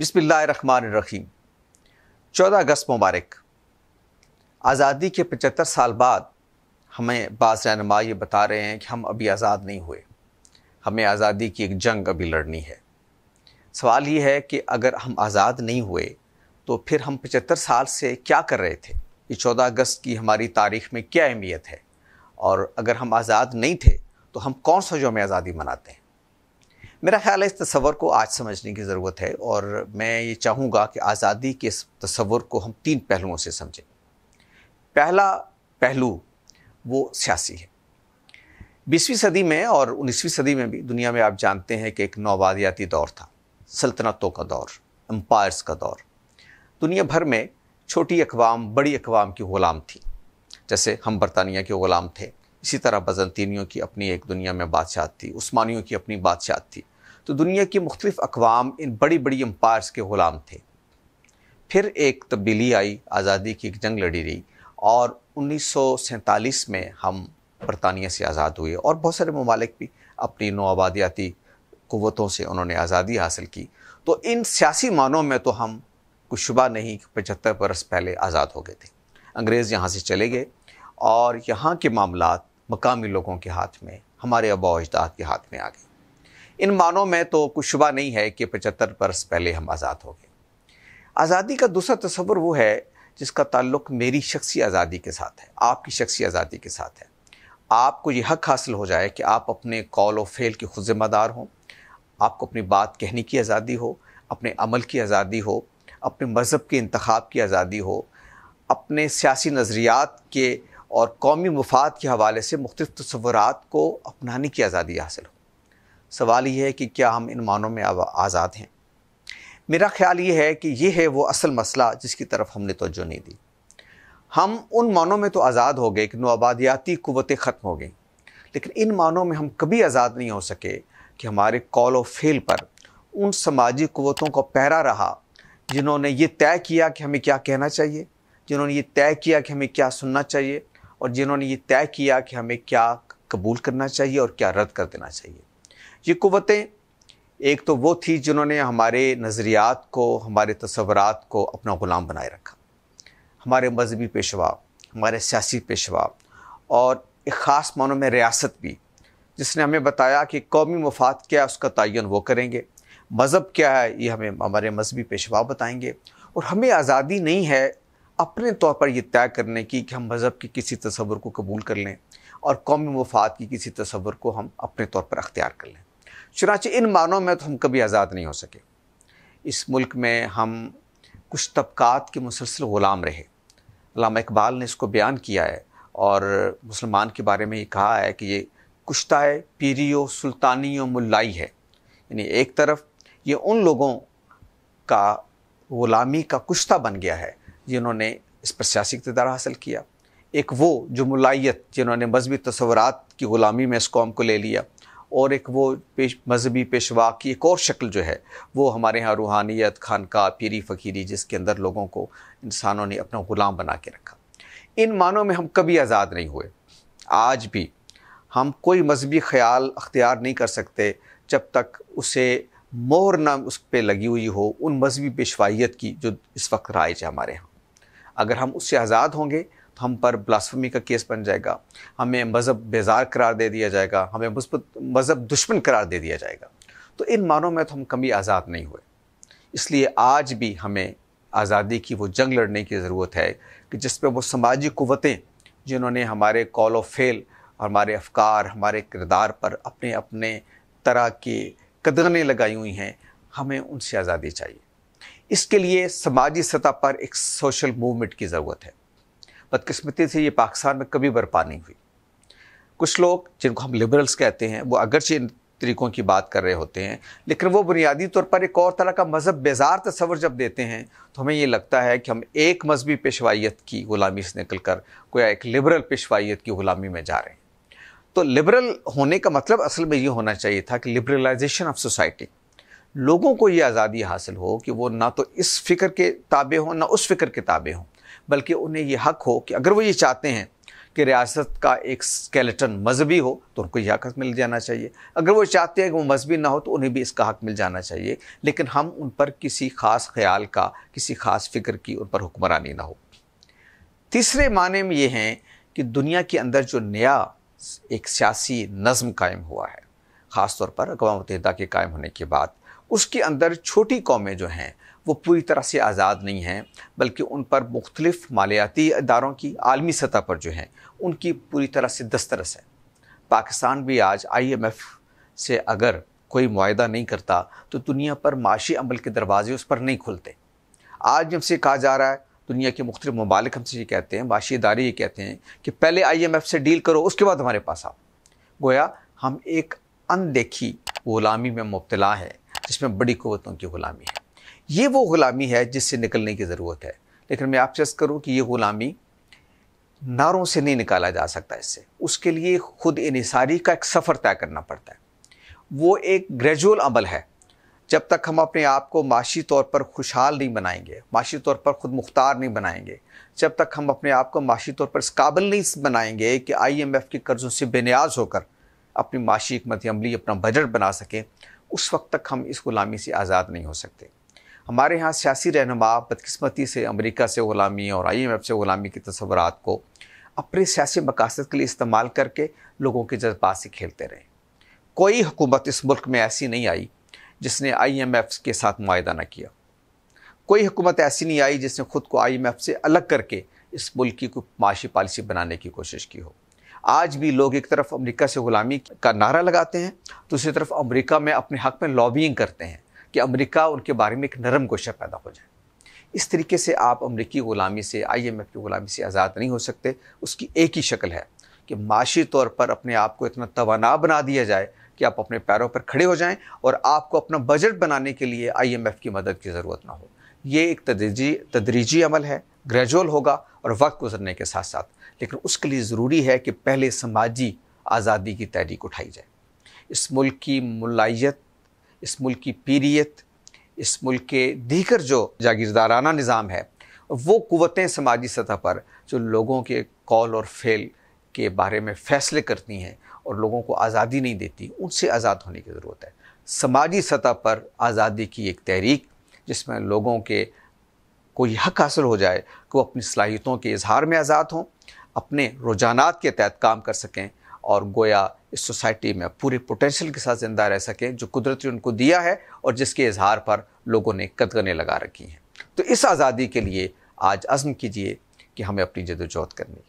बिसमीम चौदह अगस्त मुबारक आज़ादी के पचहत्तर साल बाद हमें बाज़ रहनमा ये बता रहे हैं कि हम अभी आज़ाद नहीं हुए हमें आज़ादी की एक जंग अभी लड़नी है सवाल ये है कि अगर हम आज़ाद नहीं हुए तो फिर हम पचहत्तर साल से क्या कर रहे थे ये चौदह अगस्त की हमारी तारीख में क्या अहमियत है और अगर हम आज़ाद नहीं थे तो हम कौन सा जो हमें आज़ादी मनाते हैं मेरा ख्याल है इस तस्वर को आज समझने की ज़रूरत है और मैं ये चाहूँगा कि आज़ादी के इस तस्वर को हम तीन पहलुओं से समझें पहला पहलू वो सियासी है बीसवीं सदी में और उन्नीसवीं सदी में भी दुनिया में आप जानते हैं कि एक नौबादियाती दौर था सल्तनतों का दौर एम्पायर्स का दौर दुनिया भर में छोटी अकवाम बड़ी अकवाम की ग़ुलाम थी जैसे हम बरतानिया के ग़ुलाम थे इसी तरह बज़ंतीनियों की अपनी एक दुनिया में बादशाह थी उस्मानियों की अपनी बादशाह थी तो दुनिया की मुख्तलिफ़ अकवाम इन बड़ी बड़ी एम्पायर्स के ग़ुलाम थे फिर एक तब्दीली आई आज़ादी की एक जंग लड़ी रही और उन्नीस में हम बरतानिया से आज़ाद हुए और बहुत सारे ममालिक भी अपनी नोआबादियाती क़वतों से उन्होंने आज़ादी हासिल की तो इन सियासी मानों में तो हम कुछ शुबा नहीं कि पचहत्तर बरस पहले आज़ाद हो गए थे अंग्रेज़ यहाँ से चले गए और यहाँ के मामला मकामी लोगों के हाथ में हमारे अबा अजदाद के हाथ में आ गई इन मानों में तो कुछ शुबा नहीं है कि पचहत्तर बरस पहले हम आज़ाद हो गए आज़ादी का दूसरा तस्वर वो है जिसका ताल्लुक मेरी शख्सी आज़ादी के साथ है आपकी शख्सी आज़ादी के साथ है आपको ये हक हासिल हो जाए कि आप अपने कॉल और फेल के खुद ज़िम्मेदार हों आपको अपनी बात कहने की आज़ादी हो अपने अमल की आज़ादी हो अपने मज़हब के इंतखब की आज़ादी हो अपने सियासी नज़रियात के और कौमी मफाद के हवाले से मुख्तफ तस्वरत को अपनाने की आज़ादी हासिल हो सवाल ये है कि क्या हम इन मानों में आज़ाद हैं मेरा ख्याल ये है कि ये है वो असल मसला जिसकी तरफ हमने तोज्जो नहीं दी हम उन मानों में तो आज़ाद हो गए कि नोआबादियाती क़वतें ख़त्म हो गई लेकिन इन मानों में हम कभी आज़ाद नहीं हो सके कि हमारे कॉल और फेल पर उन समाजी क़वतों का पैरा रहा जिन्होंने ये तय किया कि हमें क्या कहना चाहिए जिन्होंने ये तय किया कि हमें क्या सुनना चाहिए और जिन्होंने ये तय किया कि हमें क्या कबूल करना चाहिए और क्या रद्द कर देना चाहिए ये कुतें एक तो वो थी जिन्होंने हमारे नज़रियात को हमारे तस्वरत को अपना ग़ुलाम बनाए रखा हमारे मजहबी पेशवा हमारे सियासी पेशवा और एक ख़ास मानों में रियासत भी जिसने हमें बताया कि कौमी मफाद क्या है उसका तयन वो करेंगे मज़हब क्या है ये हमें हमारे मजहबी पेशवा बताएंगे और हमें आज़ादी नहीं है अपने तौर पर यह तय करने की कि हम मज़हब के किसी तस्वर को कबूल कर लें और कौमी मफाद की किसी तस्वर को हम अपने तौर पर अख्तियार कर लें चुनाचे इन मानों में तो हम कभी आज़ाद नहीं हो सके इस मुल्क में हम कुछ तबक़ात के मुसलसल ग़ुलाम रहे इकबाल ने इसको बयान किया है और मुसलमान के बारे में ये कहा है कि ये कुश्ताए पीरियो सुल्तानी मुलाई है यानी एक तरफ ये उन लोगों का ग़ुलामी का कुश्ता बन गया है जिन्होंने इस पर सियासी इकतदार हासिल किया एक वो जो मलाइत जिन्होंने मजहबी तस्वरत की ग़ुलामी में इस कौम को ले लिया और एक वो पेश मजहबी पेशवा की एक और शक्ल जो है वो हमारे यहाँ रूहानियत खानका पीरी फ़कीरी जिसके अंदर लोगों को इंसानों ने अपना ग़ुलाम बना के रखा इन मानों में हम कभी आज़ाद नहीं हुए आज भी हम कोई मजहबी ख्याल अख्तियार नहीं कर सकते जब तक उसे मोहर न उस पर लगी हुई हो उन मजहबी पेशवाइत की जो इस वक्त राय है हमारे यहाँ अगर हम उससे आज़ाद होंगे तो हम पर ब्लासफमी का केस बन जाएगा हमें मज़हब बेजार करार दे दिया जाएगा हमें मुस्बत मज़हब दुश्मन करार दे दिया जाएगा तो इन मानों में तो हम कभी आज़ाद नहीं हुए इसलिए आज भी हमें आज़ादी की वो जंग लड़ने की ज़रूरत है कि जिस पर वो समाजी क़वतें जिन्होंने हमारे कॉल ऑफ फेल और हमारे अफकार हमारे किरदार पर अपने अपने तरह के कदगने लगाई हुई हैं हमें उनसे आज़ादी चाहिए इसके लिए समाजी सतह पर एक सोशल मूवमेंट की ज़रूरत है बदकस्मती से ये पाकिस्तान में कभी बर्पा नहीं हुई कुछ लोग जिनको हम लिबरल्स कहते हैं वो अगरचे इन तरीक़ों की बात कर रहे होते हैं लेकिन वो बुनियादी तौर पर एक और तरह का मज़हब बेजार तस्वर जब देते हैं तो हमें ये लगता है कि हम एक मजहबी पेशवाइत की ग़ुलामी से निकल कर कोई एक लिबरल पेशवाइत की ग़ुलामी में जा रहे हैं तो लिबरल होने का मतलब असल में ये होना चाहिए था कि लिबरलाइजेशन ऑफ सोसाइटी लोगों को ये आज़ादी हासिल हो कि वो ना तो इस फ़िक्र के ताबे हों ना उस फ़िक्र के ताबे हों बल्कि उन्हें यह हक हो कि अगर वो ये चाहते हैं कि रियासत का एक स्केलेटन मजहबी हो तो उनको यह हक मिल जाना चाहिए अगर वो चाहते हैं कि वो मजहबी ना हो तो उन्हें भी इसका हक मिल जाना चाहिए लेकिन हम उन पर किसी ख़ास ख्याल का किसी ख़ास फिक्र की उन पर हुक्मरानी ना हो तीसरे माने में ये हैं कि दुनिया के अंदर जो नया एक सियासी नज़म कायम हुआ है ख़ास तौर पर अकवा मतहदा के कायम होने के बाद उसके अंदर छोटी कौमें जो हैं वो पूरी तरह से आज़ाद नहीं हैं बल्कि उन पर मुख्तलिफ़ मालियाती इदारों की आलमी सतह पर जो हैं उनकी पूरी तरह से दस्तरस है पाकिस्तान भी आज आई एम एफ़ से अगर कोई माहा नहीं करता तो दुनिया पर माशी अमल के दरवाजे उस पर नहीं खुलते आज जब से कहा जा रहा है दुनिया के मुख्तु ममालिक हमसे ये कहते हैं माशी इदारे ये कहते हैं कि पहले आई एम एफ़ से डील करो उसके बाद हमारे पास आओ गोया हम एक अनदेखी ग़ुलामी में मुबतला है जिसमें बड़ी कुतों की ग़ुलामी है ये वो ग़ुलामी है जिससे निकलने की ज़रूरत है लेकिन मैं आपसे करूँ कि ये ग़ुलामी नारों से नहीं निकाला जा सकता इससे उसके लिए ख़ुद इनसारी का एक सफ़र तय करना पड़ता है वो एक ग्रेजुअल अमल है जब तक हम अपने आप को माशी तौर पर खुशहाल नहीं बनाएंगे माशी तौर पर ख़ुद मुख्तार नहीं बनाएंगे जब तक हम अपने आप को माशी तौर पर इस काबिल नहीं बनाएंगे कि आई एम एफ़ के कर्ज़ों से बेनियाज होकर अपनी माशी हमत अमली अपना बजट बना सकें उस वक्त तक हम इस ग़ुलामी से आज़ाद नहीं हो सकते हमारे यहाँ सियासी रहनुमा बदकस्मती से अमेरिका से ग़ुलामी और आईएमएफ से ग़ुलामी के तस्वरत को अपने सियासी मकासद के लिए इस्तेमाल करके लोगों के जज्बात से खेलते रहे कोई हुकूमत इस मुल्क में ऐसी नहीं आई जिसने आईएमएफ के साथ माह ना किया कोई हुकूमत ऐसी नहीं आई जिसने ख़ुद को आईएमएफ से अलग करके इस मुल्क की कोई माशी पॉलिसी बनाने की कोशिश की हो आज भी लोग एक तरफ अमेरिका से ग़ुलामी का नारा लगाते हैं दूसरी तरफ अमेरिका में अपने हक़ में लॉबिंग करते हैं कि अमेरिका उनके बारे में एक नरम गोशा पैदा हो जाए इस तरीके से आप अमरीकी ग़ुलामी से आईएमएफ की ग़ुलामी से आज़ाद नहीं हो सकते उसकी एक ही शक्ल है कि माशी तौर पर अपने आप को इतना तोाना बना दिया जाए कि आप अपने पैरों पर खड़े हो जाएं और आपको अपना बजट बनाने के लिए आईएमएफ की मदद की ज़रूरत ना हो ये एक तदरीजी तदरीजी अमल है ग्रेजुअल होगा और वक्त गुजरने के साथ साथ लेकिन उसके लिए ज़रूरी है कि पहले समाजी आज़ादी की तहरीक उठाई जाए इस मुल्क की मलाइत इस मुल्क की पीरीत इस मुल्क के दीगर जो जागीरदाराना निज़ाम है वो क़वतें समाजी सतह पर जो लोगों के कॉल और फेल के बारे में फ़ैसले करती हैं और लोगों को आज़ादी नहीं देती उनसे आज़ाद होने की ज़रूरत है समाजी सतह पर आज़ादी की एक तहरीक जिसमें लोगों के को यह हक हासिल हो जाए कि वो अपनी सलाहियतों के इजहार में आज़ाद हों अपने रुझाना के तहत काम कर सकें और गोया इस सोसाइटी में पूरे पोटेंशियल के साथ ज़िंदा रह सकें जो कुदरती उनको दिया है और जिसके इजहार पर लोगों ने कदगने लगा रखी हैं तो इस आज़ादी के लिए आज अज़म कीजिए कि हमें अपनी जदोजहद करनी